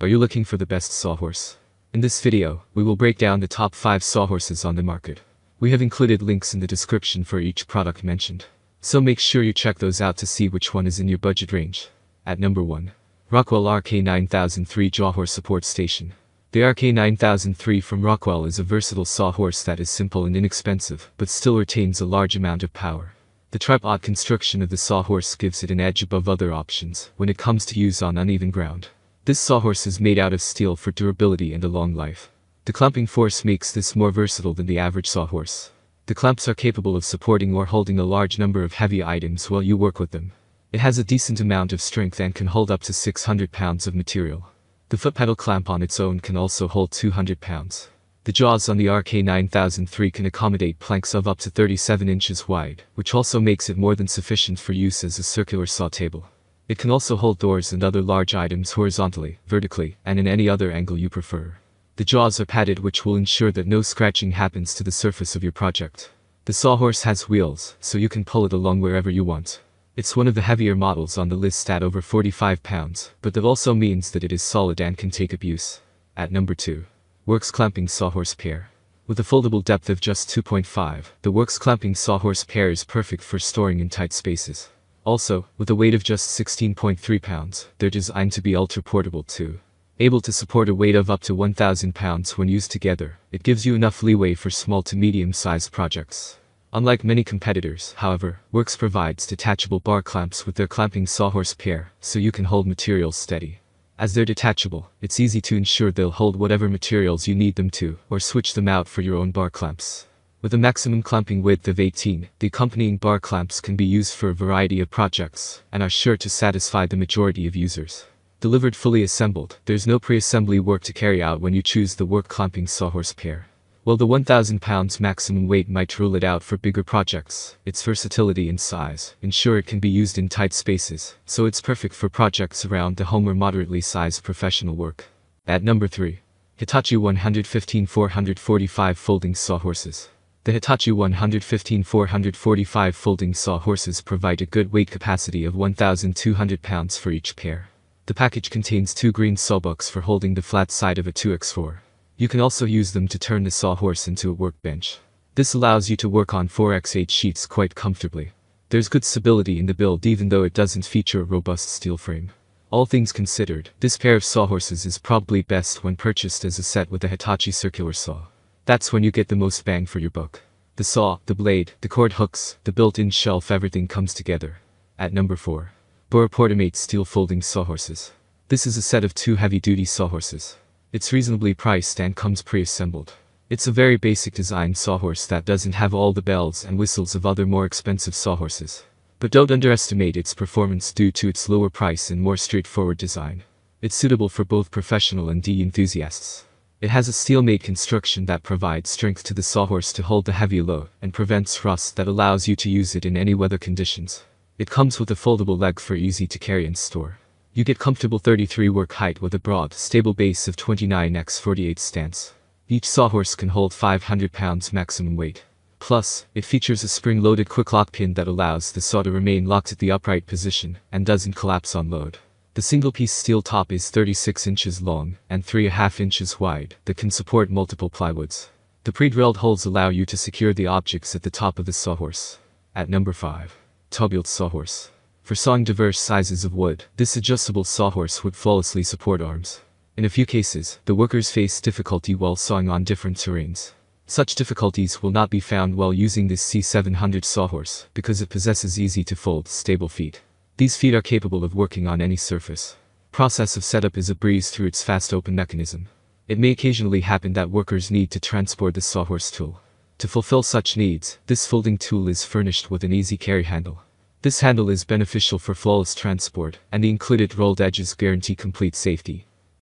Are you looking for the best sawhorse? In this video, we will break down the top 5 sawhorses on the market. We have included links in the description for each product mentioned. So make sure you check those out to see which one is in your budget range. At number 1. Rockwell RK9003 Jawhorse Support Station. The RK9003 from Rockwell is a versatile sawhorse that is simple and inexpensive, but still retains a large amount of power. The tripod construction of the sawhorse gives it an edge above other options when it comes to use on uneven ground. This sawhorse is made out of steel for durability and a long life. The clamping force makes this more versatile than the average sawhorse. The clamps are capable of supporting or holding a large number of heavy items while you work with them. It has a decent amount of strength and can hold up to 600 pounds of material. The foot pedal clamp on its own can also hold 200 pounds. The jaws on the RK9003 can accommodate planks of up to 37 inches wide, which also makes it more than sufficient for use as a circular saw table. It can also hold doors and other large items horizontally, vertically, and in any other angle you prefer. The jaws are padded which will ensure that no scratching happens to the surface of your project. The sawhorse has wheels, so you can pull it along wherever you want. It's one of the heavier models on the list at over 45 pounds, but that also means that it is solid and can take abuse. At number 2. Works Clamping Sawhorse Pair. With a foldable depth of just 2.5, the Works Clamping Sawhorse Pair is perfect for storing in tight spaces. Also, with a weight of just 16.3 pounds, they're designed to be ultra-portable too. Able to support a weight of up to 1,000 pounds when used together, it gives you enough leeway for small to medium-sized projects. Unlike many competitors, however, Works provides detachable bar clamps with their clamping sawhorse pair, so you can hold materials steady. As they're detachable, it's easy to ensure they'll hold whatever materials you need them to, or switch them out for your own bar clamps. With a maximum clamping width of 18, the accompanying bar clamps can be used for a variety of projects and are sure to satisfy the majority of users. Delivered fully assembled, there's no pre-assembly work to carry out when you choose the work clamping sawhorse pair. While the 1000 pounds maximum weight might rule it out for bigger projects, its versatility and size ensure it can be used in tight spaces, so it's perfect for projects around the home or moderately sized professional work. At number 3. Hitachi 115 445 Folding Sawhorses. The Hitachi 115-445 folding saw horses provide a good weight capacity of 1,200 pounds for each pair. The package contains two green sawbucks for holding the flat side of a 2x4. You can also use them to turn the sawhorse into a workbench. This allows you to work on 4x8 sheets quite comfortably. There's good stability in the build even though it doesn't feature a robust steel frame. All things considered, this pair of sawhorses is probably best when purchased as a set with a Hitachi circular saw. That's when you get the most bang for your buck. The saw, the blade, the cord hooks, the built-in shelf everything comes together. At number 4. Burr Portimate Steel Folding Sawhorses. This is a set of two heavy-duty sawhorses. It's reasonably priced and comes pre-assembled. It's a very basic design sawhorse that doesn't have all the bells and whistles of other more expensive sawhorses. But don't underestimate its performance due to its lower price and more straightforward design. It's suitable for both professional and D enthusiasts. It has a steel-made construction that provides strength to the sawhorse to hold the heavy load and prevents rust that allows you to use it in any weather conditions. It comes with a foldable leg for easy to carry and store. You get comfortable 33 work height with a broad, stable base of 29x48 stance. Each sawhorse can hold 500 pounds maximum weight. Plus, it features a spring-loaded quick lock pin that allows the saw to remain locked at the upright position and doesn't collapse on load. The single-piece steel top is 36 inches long and 3.5 inches wide that can support multiple plywoods. The pre-drilled holes allow you to secure the objects at the top of the sawhorse. At number 5. Tubuled Sawhorse. For sawing diverse sizes of wood, this adjustable sawhorse would flawlessly support arms. In a few cases, the workers face difficulty while sawing on different terrains. Such difficulties will not be found while using this C700 sawhorse because it possesses easy-to-fold, stable feet. These feet are capable of working on any surface. Process of setup is a breeze through its fast open mechanism. It may occasionally happen that workers need to transport the sawhorse tool. To fulfill such needs, this folding tool is furnished with an easy carry handle. This handle is beneficial for flawless transport, and the included rolled edges guarantee complete safety.